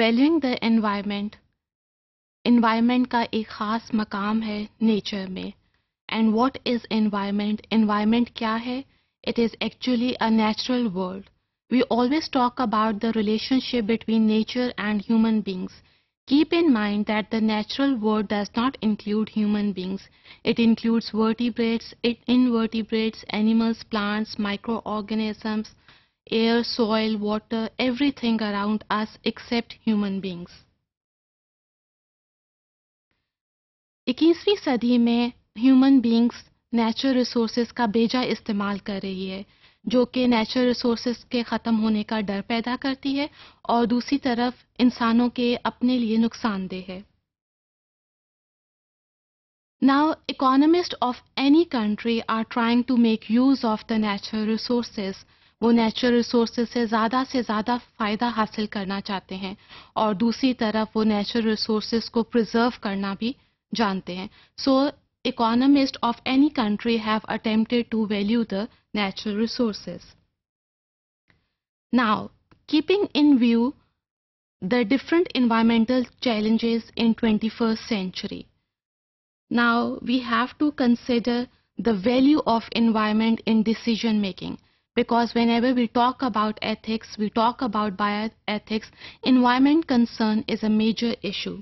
Valuing the environment environment का एक खास मकाम है नेचर में and what is environment environment क्या है it is actually a natural world we always talk about the relationship between nature and human beings keep in mind that the natural world does not include human beings it includes vertebrates it invertebrates animals plants micro organisms air, soil, water, everything around us except human beings. 21वीं सदी में human beings natural resources का बेजा इस्तेमाल कर रही है जो कि नेचुरल रिसोर्सेज के ख़त्म होने का डर पैदा करती है और दूसरी तरफ इंसानों के अपने लिए नुकसानदेह है Now, economists of any country are trying to make use of the natural resources वो नेचुरल रिसोर्स से ज़्यादा से ज़्यादा फ़ायदा हासिल करना चाहते हैं और दूसरी तरफ वो नेचुरल रिसोर्स को प्रिजर्व करना भी जानते हैं so economist of any country have attempted to value the natural resource now keeping in view the different environmental challenges in twenty first century now we have to consider the value of environment in decision making because whenever we talk about ethics, we talk about bioethics, environment concern is a major issue.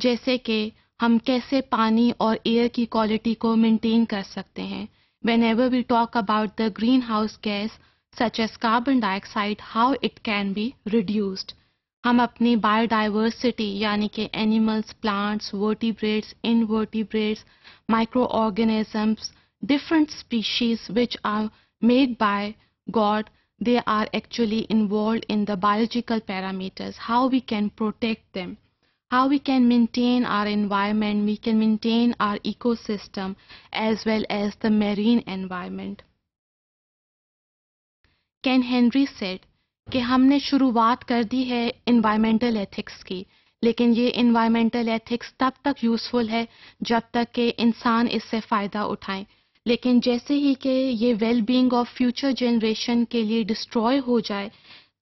जैसे कि हम कैसे पानी और air की quality को maintain कर सकते हैं whenever we talk about the green house gas such as carbon dioxide how it can be reduced हम अपनी बायोडाइवर्सिटी यानी कि animals plants vertebrates invertebrates micro organisms different species which are made by God they are actually involved in the biological parameters how we can protect them how we can maintain our environment we can maintain our ecosystem as well as the marine environment Ken Henry said कि हमने शुरुआत कर दी है environmental ethics की लेकिन ये environmental ethics तब तक यूज़फुल है जब तक कि इंसान इससे फ़ायदा उठाएं लेकिन जैसे ही कि ये well being of future generation के लिए डिस्ट्रॉय हो जाए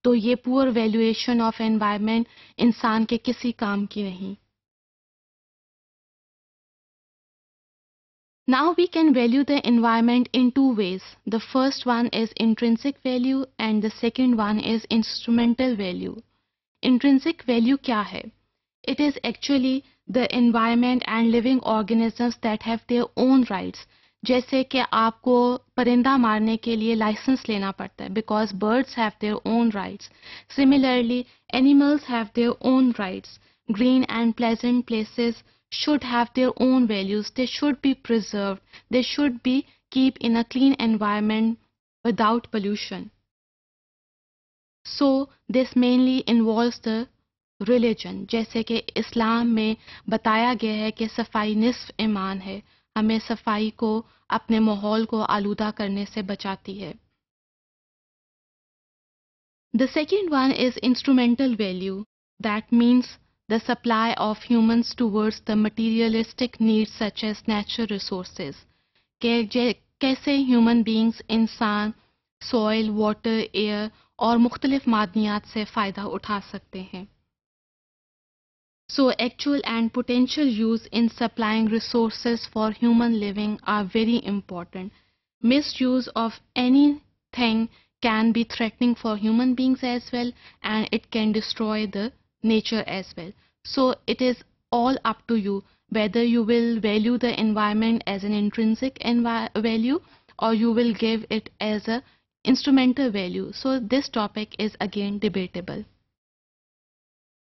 तो ये पुअर वैल्यूएशन ऑफ एनवायरमेंट इंसान के किसी काम की नहीं now we can value the environment in two ways the first one is intrinsic value and the second one is instrumental value intrinsic value क्या है it is actually the environment and living organisms that have their own rights जैसे कि आपको परिंदा मारने के लिए licence लेना पड़ता है because birds have their own rights similarly animals have their own rights green and pleasant places should have their own values they should be preserve they should be keep in a clean environment without pollution so this mainly involve the religion जैसे कि इस्लाम में बताया गया है कि सफाई निसफ ईमान है हमें सफाई को अपने माहौल को आलूदा करने से बचाती है the second one is instrumental value that means the supply of humans towards the materialistic need such as natural resource कैसे ह्यूमन बींग्स इंसान सॉइल वाटर एयर और मुख्तलिफ मादनियात से फ़ायदा उठा सकते हैं So actual and potential use in supplying resources for human living are very important. Misuse of anything can be threatening for human beings as well and it can destroy the nature as well. So it is all up to you whether you will value the environment as an intrinsic value or you will give it as a instrumental value. So this topic is again debatable.